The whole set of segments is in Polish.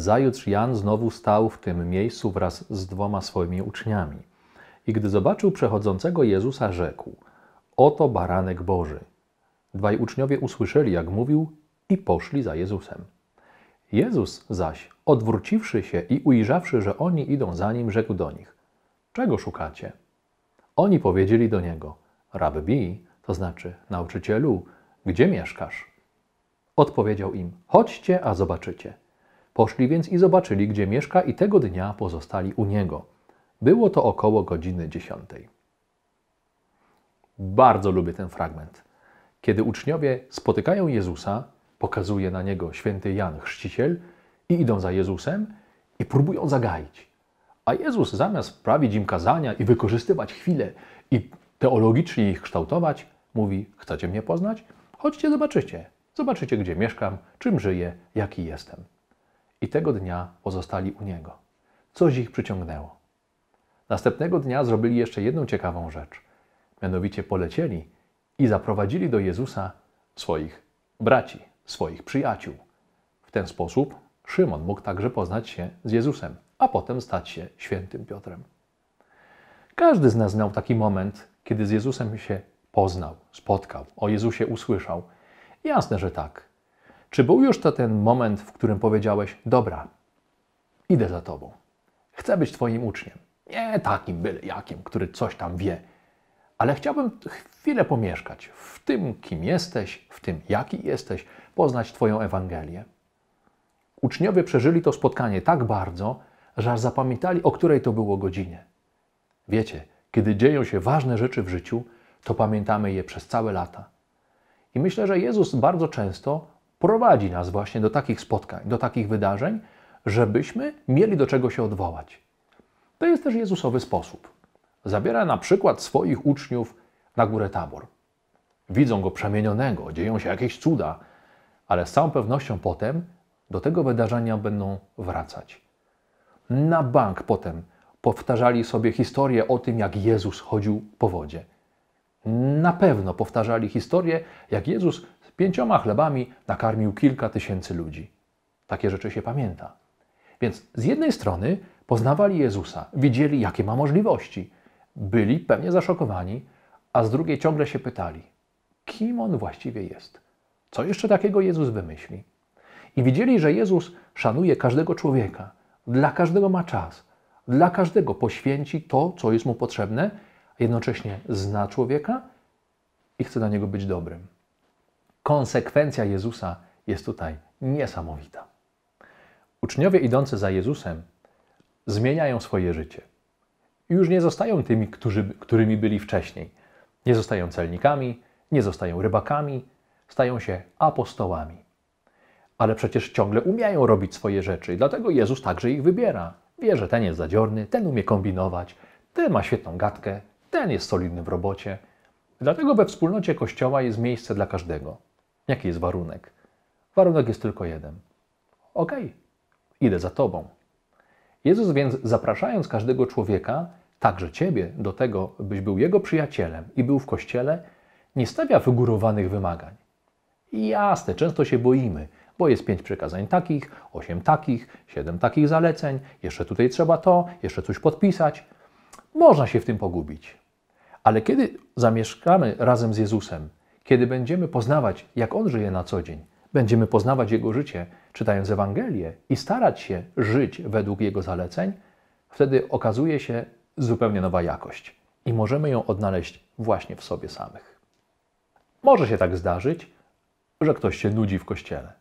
Nazajutrz Jan znowu stał w tym miejscu wraz z dwoma swoimi uczniami. I gdy zobaczył przechodzącego Jezusa, rzekł: Oto baranek Boży. Dwaj uczniowie usłyszeli, jak mówił, i poszli za Jezusem. Jezus zaś, odwróciwszy się i ujrzawszy, że oni idą za nim, rzekł do nich: Czego szukacie? Oni powiedzieli do niego: Rabbi, to znaczy nauczycielu, gdzie mieszkasz? Odpowiedział im: Chodźcie, a zobaczycie. Poszli więc i zobaczyli, gdzie mieszka, i tego dnia pozostali u niego. Było to około godziny dziesiątej. Bardzo lubię ten fragment. Kiedy uczniowie spotykają Jezusa, pokazuje na niego święty Jan Chrzciciel i idą za Jezusem i próbują zagaić. A Jezus zamiast prawić im kazania i wykorzystywać chwilę i teologicznie ich kształtować, mówi: Chcecie mnie poznać? Chodźcie, zobaczycie. Zobaczycie, gdzie mieszkam, czym żyję, jaki jestem i tego dnia pozostali u niego. Coś ich przyciągnęło. Następnego dnia zrobili jeszcze jedną ciekawą rzecz. Mianowicie polecieli i zaprowadzili do Jezusa swoich braci, swoich przyjaciół. W ten sposób Szymon mógł także poznać się z Jezusem, a potem stać się świętym Piotrem. Każdy z nas znał taki moment, kiedy z Jezusem się poznał, spotkał, o Jezusie usłyszał. Jasne, że tak. Czy był już to ten moment, w którym powiedziałeś: Dobra, idę za tobą. Chcę być Twoim uczniem. Nie takim byle jakim, który coś tam wie, ale chciałbym chwilę pomieszkać w tym, kim jesteś, w tym, jaki jesteś, poznać Twoją Ewangelię. Uczniowie przeżyli to spotkanie tak bardzo, że aż zapamiętali, o której to było godzinie. Wiecie, kiedy dzieją się ważne rzeczy w życiu, to pamiętamy je przez całe lata. I myślę, że Jezus bardzo często prowadzi nas właśnie do takich spotkań, do takich wydarzeń, żebyśmy mieli do czego się odwołać. To jest też Jezusowy sposób. Zabiera na przykład swoich uczniów na górę Tabor. Widzą go przemienionego, dzieją się jakieś cuda, ale z całą pewnością potem do tego wydarzenia będą wracać. Na bank potem powtarzali sobie historię o tym, jak Jezus chodził po wodzie. Na pewno powtarzali historię, jak Jezus Pięcioma chlebami nakarmił kilka tysięcy ludzi. Takie rzeczy się pamięta. Więc z jednej strony poznawali Jezusa, widzieli, jakie ma możliwości, byli pewnie zaszokowani, a z drugiej ciągle się pytali, kim on właściwie jest? Co jeszcze takiego Jezus wymyśli? I widzieli, że Jezus szanuje każdego człowieka, dla każdego ma czas, dla każdego poświęci to, co jest mu potrzebne, a jednocześnie zna człowieka i chce dla niego być dobrym. Konsekwencja Jezusa jest tutaj niesamowita. Uczniowie idący za Jezusem zmieniają swoje życie. Już nie zostają tymi, którzy, którymi byli wcześniej. Nie zostają celnikami, nie zostają rybakami, stają się apostołami. Ale przecież ciągle umieją robić swoje rzeczy, dlatego Jezus także ich wybiera. Wie, że ten jest zadziorny, ten umie kombinować, ten ma świetną gadkę, ten jest solidny w robocie. Dlatego we wspólnocie Kościoła jest miejsce dla każdego. Jaki jest warunek? Warunek jest tylko jeden. Okej, okay, idę za tobą. Jezus więc zapraszając każdego człowieka, także ciebie, do tego, byś był jego przyjacielem i był w kościele, nie stawia wygórowanych wymagań. jasne, często się boimy, bo jest pięć przekazań takich, osiem takich, siedem takich zaleceń, jeszcze tutaj trzeba to, jeszcze coś podpisać. Można się w tym pogubić. Ale kiedy zamieszkamy razem z Jezusem, kiedy będziemy poznawać, jak On żyje na co dzień, będziemy poznawać Jego życie, czytając Ewangelię i starać się żyć według Jego zaleceń, wtedy okazuje się zupełnie nowa jakość i możemy ją odnaleźć właśnie w sobie samych. Może się tak zdarzyć, że ktoś się nudzi w kościele.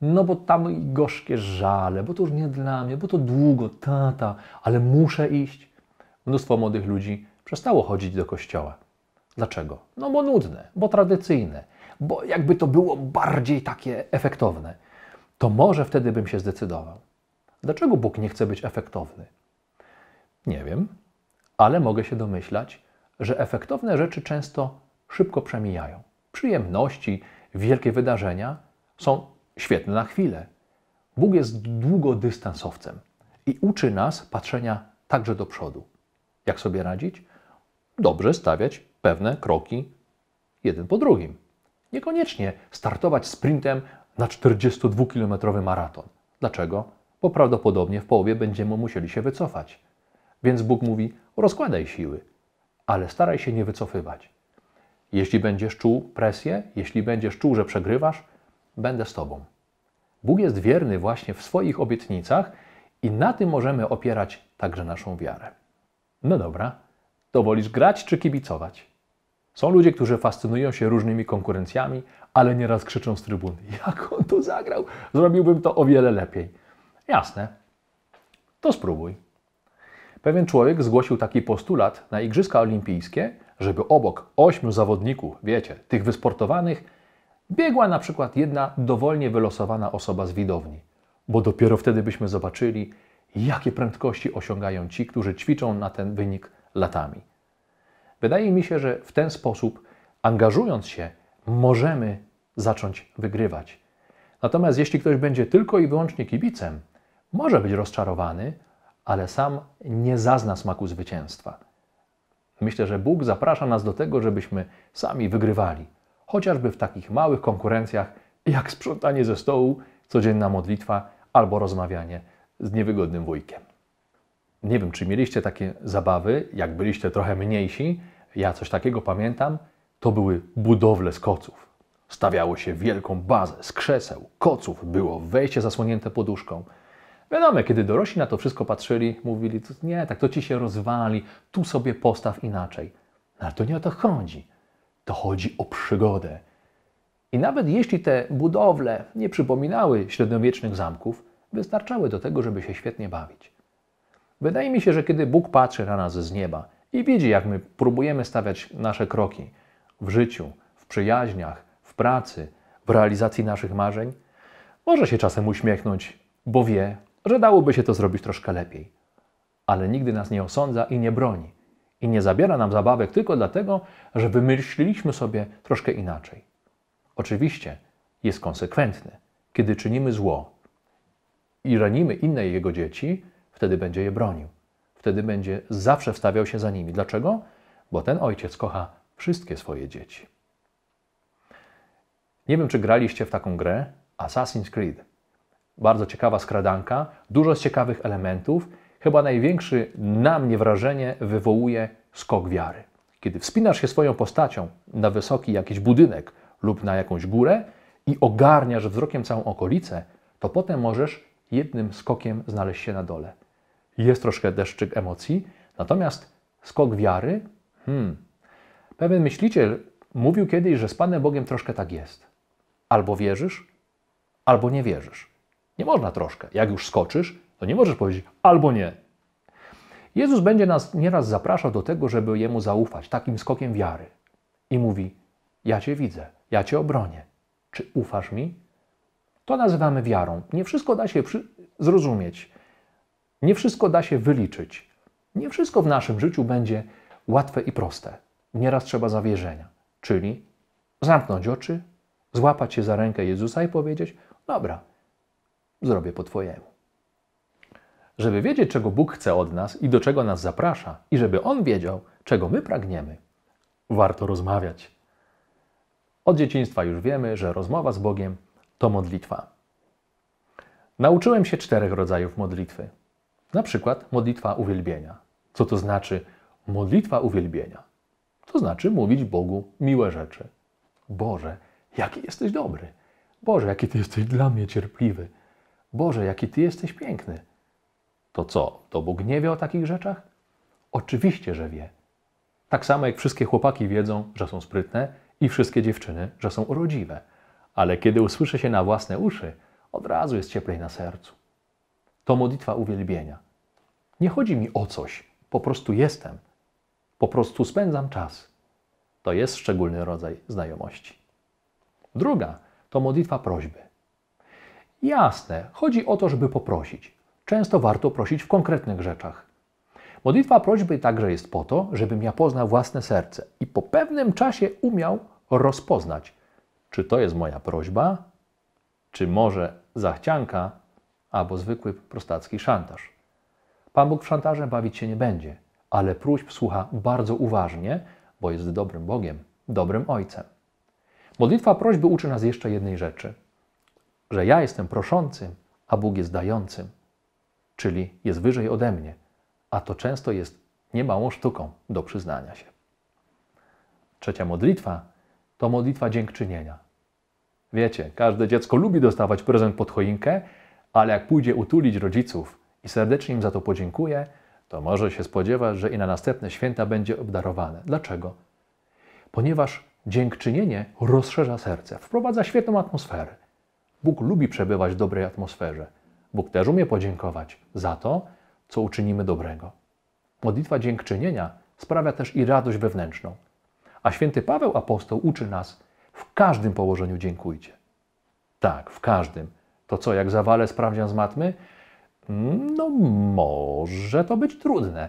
No bo tam gorzkie żale, bo to już nie dla mnie, bo to długo, tata, ale muszę iść. Mnóstwo młodych ludzi przestało chodzić do kościoła Dlaczego? No bo nudne, bo tradycyjne, bo jakby to było bardziej takie efektowne, to może wtedy bym się zdecydował. Dlaczego Bóg nie chce być efektowny? Nie wiem, ale mogę się domyślać, że efektowne rzeczy często szybko przemijają. Przyjemności, wielkie wydarzenia są świetne na chwilę. Bóg jest długodystansowcem i uczy nas patrzenia także do przodu. Jak sobie radzić? Dobrze stawiać pewne kroki jeden po drugim. Niekoniecznie startować sprintem na 42-kilometrowy maraton. Dlaczego? Bo prawdopodobnie w połowie będziemy musieli się wycofać. Więc Bóg mówi: rozkładaj siły, ale staraj się nie wycofywać. Jeśli będziesz czuł presję, jeśli będziesz czuł, że przegrywasz, będę z Tobą. Bóg jest wierny właśnie w swoich obietnicach i na tym możemy opierać także naszą wiarę. No dobra, to wolisz grać czy kibicować? Są ludzie, którzy fascynują się różnymi konkurencjami, ale nieraz krzyczą z trybuny: Jak on to zagrał? Zrobiłbym to o wiele lepiej. Jasne, to spróbuj. Pewien człowiek zgłosił taki postulat na Igrzyska Olimpijskie, żeby obok ośmiu zawodników, wiecie, tych wysportowanych, biegła na przykład jedna dowolnie wylosowana osoba z widowni, bo dopiero wtedy byśmy zobaczyli, jakie prędkości osiągają ci, którzy ćwiczą na ten wynik latami. Wydaje mi się, że w ten sposób, angażując się, możemy zacząć wygrywać. Natomiast jeśli ktoś będzie tylko i wyłącznie kibicem, może być rozczarowany, ale sam nie zazna smaku zwycięstwa. Myślę, że Bóg zaprasza nas do tego, żebyśmy sami wygrywali, chociażby w takich małych konkurencjach, jak sprzątanie ze stołu, codzienna modlitwa albo rozmawianie z niewygodnym wujkiem. Nie wiem, czy mieliście takie zabawy, jak byliście trochę mniejsi. Ja coś takiego pamiętam. To były budowle z koców. Stawiało się wielką bazę z krzeseł, koców, było wejście zasłonięte poduszką. Wiadomo, kiedy dorośli na to wszystko patrzyli, mówili, nie, tak to ci się rozwali, tu sobie postaw inaczej. No, ale to nie o to chodzi. To chodzi o przygodę. I nawet jeśli te budowle nie przypominały średniowiecznych zamków, wystarczały do tego, żeby się świetnie bawić. Wydaje mi się, że kiedy Bóg patrzy na nas z nieba i widzi, jak my próbujemy stawiać nasze kroki w życiu, w przyjaźniach, w pracy, w realizacji naszych marzeń, może się czasem uśmiechnąć, bo wie, że dałoby się to zrobić troszkę lepiej. Ale nigdy nas nie osądza i nie broni. I nie zabiera nam zabawek tylko dlatego, że wymyśliliśmy sobie troszkę inaczej. Oczywiście jest konsekwentny. Kiedy czynimy zło i ranimy inne jego dzieci, wtedy będzie je bronił. Wtedy będzie zawsze wstawiał się za nimi. Dlaczego? Bo ten ojciec kocha wszystkie swoje dzieci. Nie wiem, czy graliście w taką grę Assassin's Creed. Bardzo ciekawa skradanka, dużo ciekawych elementów. Chyba największy na mnie wrażenie wywołuje skok wiary. Kiedy wspinasz się swoją postacią na wysoki jakiś budynek lub na jakąś górę i ogarniasz wzrokiem całą okolicę, to potem możesz jednym skokiem znaleźć się na dole jest troszkę deszczyk emocji, natomiast skok wiary, hmm, pewien myśliciel mówił kiedyś, że z Panem Bogiem troszkę tak jest. Albo wierzysz, albo nie wierzysz. Nie można troszkę. Jak już skoczysz, to nie możesz powiedzieć albo nie. Jezus będzie nas nieraz zapraszał do tego, żeby Jemu zaufać takim skokiem wiary. I mówi, ja Cię widzę, ja Cię obronię. Czy ufasz mi? To nazywamy wiarą. Nie wszystko da się zrozumieć. Nie wszystko da się wyliczyć. Nie wszystko w naszym życiu będzie łatwe i proste. Nieraz trzeba zawierzenia, czyli zamknąć oczy, złapać się za rękę Jezusa i powiedzieć: Dobra, zrobię po Twojemu. Żeby wiedzieć, czego Bóg chce od nas i do czego nas zaprasza, i żeby On wiedział, czego my pragniemy, warto rozmawiać. Od dzieciństwa już wiemy, że rozmowa z Bogiem to modlitwa. Nauczyłem się czterech rodzajów modlitwy. Na przykład modlitwa uwielbienia. Co to znaczy modlitwa uwielbienia? To znaczy mówić Bogu miłe rzeczy. Boże, jaki jesteś dobry. Boże, jaki Ty jesteś dla mnie cierpliwy. Boże, jaki Ty jesteś piękny. To co, to Bóg nie wie o takich rzeczach? Oczywiście, że wie. Tak samo jak wszystkie chłopaki wiedzą, że są sprytne i wszystkie dziewczyny, że są urodziwe. Ale kiedy usłyszy się na własne uszy, od razu jest cieplej na sercu to modlitwa uwielbienia. Nie chodzi mi o coś, po prostu jestem, po prostu spędzam czas. To jest szczególny rodzaj znajomości. Druga to modlitwa prośby. Jasne, chodzi o to, żeby poprosić. Często warto prosić w konkretnych rzeczach. Modlitwa prośby także jest po to, żebym ja poznał własne serce i po pewnym czasie umiał rozpoznać, czy to jest moja prośba, czy może zachcianka, albo zwykły prostacki szantaż. Pan Bóg w szantażem bawić się nie będzie, ale próśb słucha bardzo uważnie, bo jest dobrym Bogiem, dobrym Ojcem. Modlitwa prośby uczy nas jeszcze jednej rzeczy: że ja jestem proszącym, a Bóg jest dającym, czyli jest wyżej ode mnie, a to często jest niemałą sztuką do przyznania się. Trzecia modlitwa to modlitwa dziękczynienia. Wiecie, każde dziecko lubi dostawać prezent pod choinkę, ale jak pójdzie utulić rodziców i serdecznie im za to podziękuje, to może się spodziewać, że i na następne święta będzie obdarowane. Dlaczego? Ponieważ dziękczynienie rozszerza serce, wprowadza świetną atmosferę. Bóg lubi przebywać w dobrej atmosferze. Bóg też umie podziękować za to, co uczynimy dobrego. Modlitwa dziękczynienia sprawia też i radość wewnętrzną. A święty Paweł apostoł uczy nas w każdym położeniu dziękujcie. Tak, w każdym. To co, jak zawalę sprawdzian z matmy? Mm, no może to być trudne,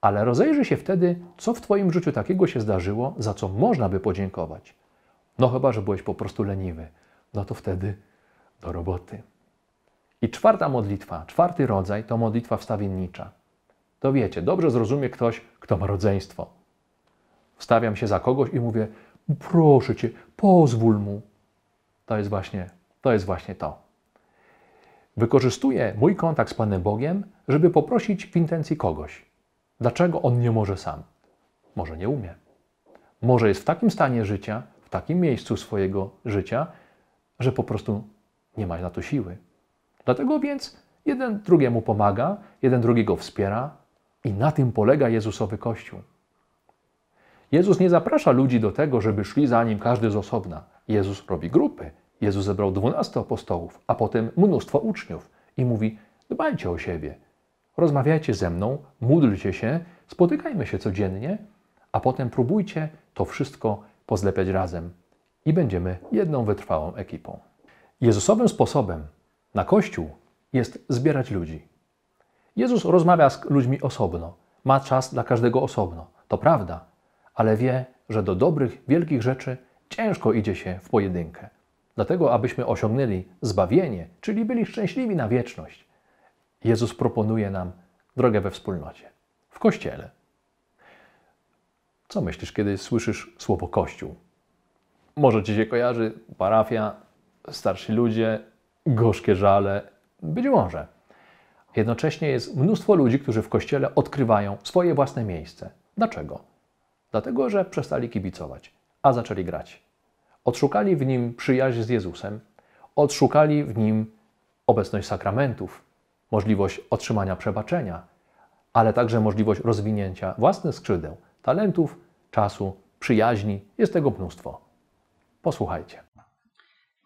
ale rozejrzyj się wtedy, co w Twoim życiu takiego się zdarzyło, za co można by podziękować. No chyba, że byłeś po prostu leniwy. No to wtedy do roboty. I czwarta modlitwa, czwarty rodzaj to modlitwa wstawiennicza. To wiecie, dobrze zrozumie ktoś, kto ma rodzeństwo. Wstawiam się za kogoś i mówię, proszę cię, pozwól mu. To jest właśnie, to jest właśnie to wykorzystuje mój kontakt z Panem Bogiem, żeby poprosić w intencji kogoś. Dlaczego on nie może sam? Może nie umie. Może jest w takim stanie życia, w takim miejscu swojego życia, że po prostu nie ma na to siły. Dlatego więc jeden drugiemu pomaga, jeden drugiego wspiera i na tym polega Jezusowy Kościół. Jezus nie zaprasza ludzi do tego, żeby szli za nim każdy z osobna. Jezus robi grupy, Jezus zebrał dwunastu apostołów, a potem mnóstwo uczniów i mówi: Dbajcie o siebie, rozmawiajcie ze mną, módlcie się, spotykajmy się codziennie, a potem próbujcie to wszystko pozlepiać razem i będziemy jedną wytrwałą ekipą. Jezusowym sposobem na Kościół jest zbierać ludzi. Jezus rozmawia z ludźmi osobno, ma czas dla każdego osobno, to prawda, ale wie, że do dobrych, wielkich rzeczy ciężko idzie się w pojedynkę. Dlatego, abyśmy osiągnęli zbawienie, czyli byli szczęśliwi na wieczność, Jezus proponuje nam drogę we wspólnocie, w kościele. Co myślisz, kiedy słyszysz słowo kościół? Może ci się kojarzy parafia, starsi ludzie, gorzkie żale, być może. Jednocześnie jest mnóstwo ludzi, którzy w kościele odkrywają swoje własne miejsce. Dlaczego? Dlatego, że przestali kibicować, a zaczęli grać. Odszukali w nim przyjaźń z Jezusem, odszukali w nim obecność sakramentów, możliwość otrzymania przebaczenia, ale także możliwość rozwinięcia własnych skrzydeł, talentów, czasu, przyjaźni. Jest tego mnóstwo. Posłuchajcie.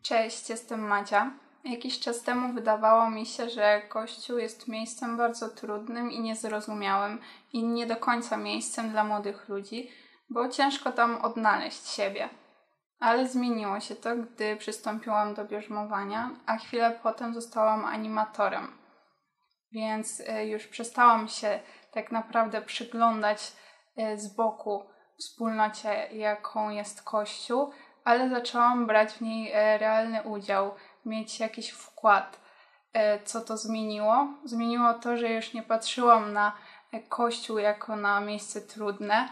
Cześć, jestem Macia. Jakiś czas temu wydawało mi się, że Kościół jest miejscem bardzo trudnym i niezrozumiałym i nie do końca miejscem dla młodych ludzi, bo ciężko tam odnaleźć siebie. Ale zmieniło się to, gdy przystąpiłam do bierzmowania, a chwilę potem zostałam animatorem. Więc e, już przestałam się tak naprawdę przyglądać e, z boku wspólnocie, jaką jest Kościół, ale zaczęłam brać w niej e, realny udział, mieć jakiś wkład. Co to zmieniło? Zmieniło to, że już nie patrzyłam na Kościół jako na miejsce trudne,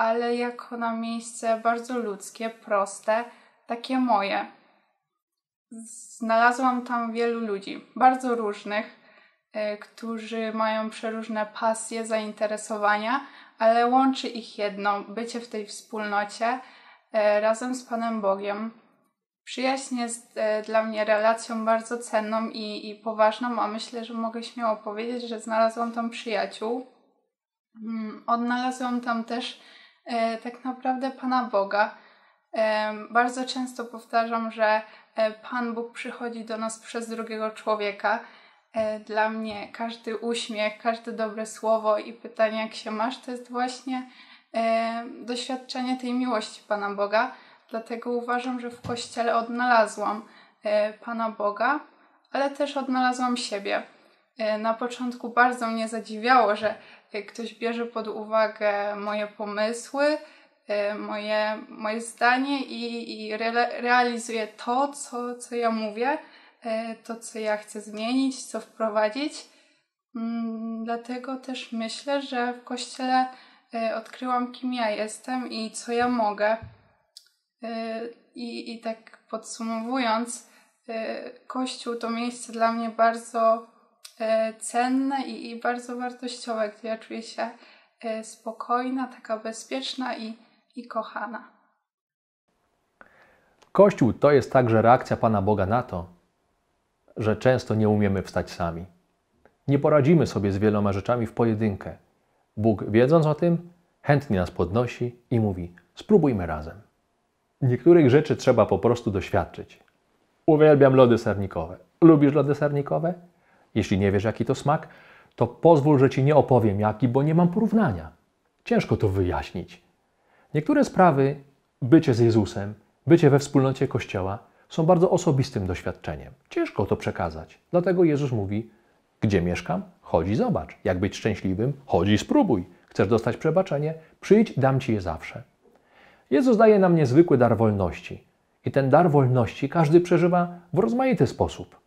ale jako na miejsce bardzo ludzkie, proste, takie moje. Znalazłam tam wielu ludzi, bardzo różnych, e, którzy mają przeróżne pasje, zainteresowania, ale łączy ich jedno bycie w tej wspólnocie e, razem z Panem Bogiem. Przyjaźń jest e, dla mnie relacją bardzo cenną i, i poważną, a myślę, że mogę śmiało powiedzieć, że znalazłam tam przyjaciół. Mm, odnalazłam tam też E, tak naprawdę Pana Boga. E, bardzo często powtarzam, że e, Pan Bóg przychodzi do nas przez drugiego człowieka. Dla mnie każdy uśmiech, każde dobre słowo i pytanie, jak się masz, to jest właśnie doświadczenie tej miłości Pana Boga. Dlatego uważam, że w kościele odnalazłam Pana Boga, ale też odnalazłam siebie. E, na początku bardzo mnie zadziwiało, że e, ktoś bierze pod uwagę moje pomysły, e, moje, moje zdanie i, i re, realizuje to, co, co ja mówię, to, co ja chcę zmienić, co wprowadzić. Mm, dlatego też myślę, że w kościele odkryłam, kim ja jestem i co ja mogę. I, i tak podsumowując, Kościół to miejsce dla mnie bardzo E, cenne i, i bardzo wartościowe, gdzie ja czuję się e, spokojna, taka bezpieczna i, i kochana. Kościół to jest także reakcja Pana Boga na to, że często nie umiemy wstać sami. Nie poradzimy sobie z wieloma rzeczami w pojedynkę. Bóg, wiedząc o tym, chętnie nas podnosi i mówi: Spróbujmy razem. Niektórych rzeczy trzeba po prostu doświadczyć. Uwielbiam lody sernikowe. Lubisz lody sernikowe? Jeśli nie wiesz, jaki to smak, to pozwól, że ci nie opowiem jaki, bo nie mam porównania. Ciężko to wyjaśnić. Niektóre sprawy, bycie z Jezusem, bycie we wspólnocie Kościoła, są bardzo osobistym doświadczeniem. Ciężko to przekazać. Dlatego Jezus mówi: Gdzie mieszkam? Chodź i zobacz. Jak być szczęśliwym? Chodź i spróbuj. Chcesz dostać przebaczenie? Przyjdź, dam ci je zawsze. Jezus daje nam niezwykły dar wolności. I ten dar wolności każdy przeżywa w rozmaity sposób.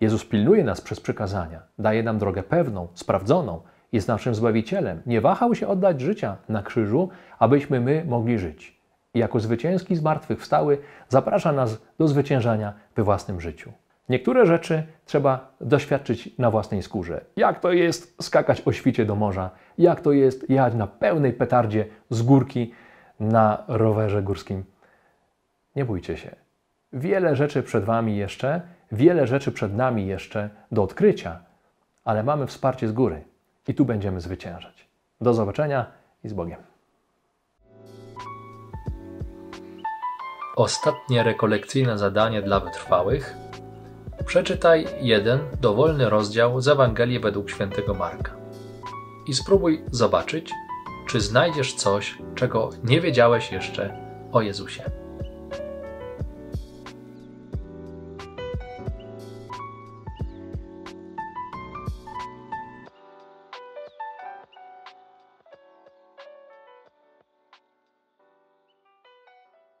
Jezus pilnuje nas przez przykazania, daje nam drogę pewną, sprawdzoną, jest naszym Zbawicielem. Nie wahał się oddać życia na krzyżu, abyśmy my mogli żyć. I jako zwycięski zmartwychwstały zaprasza nas do zwyciężania we własnym życiu. Niektóre rzeczy trzeba doświadczyć na własnej skórze. Jak to jest skakać o świcie do morza? Jak to jest jechać na pełnej petardzie z górki na rowerze górskim? Nie bójcie się. Wiele rzeczy przed Wami jeszcze, Wiele rzeczy przed nami jeszcze do odkrycia, ale mamy wsparcie z góry i tu będziemy zwyciężać. Do zobaczenia i z Bogiem. Ostatnie rekolekcyjne zadanie dla wytrwałych. Przeczytaj jeden dowolny rozdział z Ewangelii według świętego Marka i spróbuj zobaczyć, czy znajdziesz coś, czego nie wiedziałeś jeszcze o Jezusie.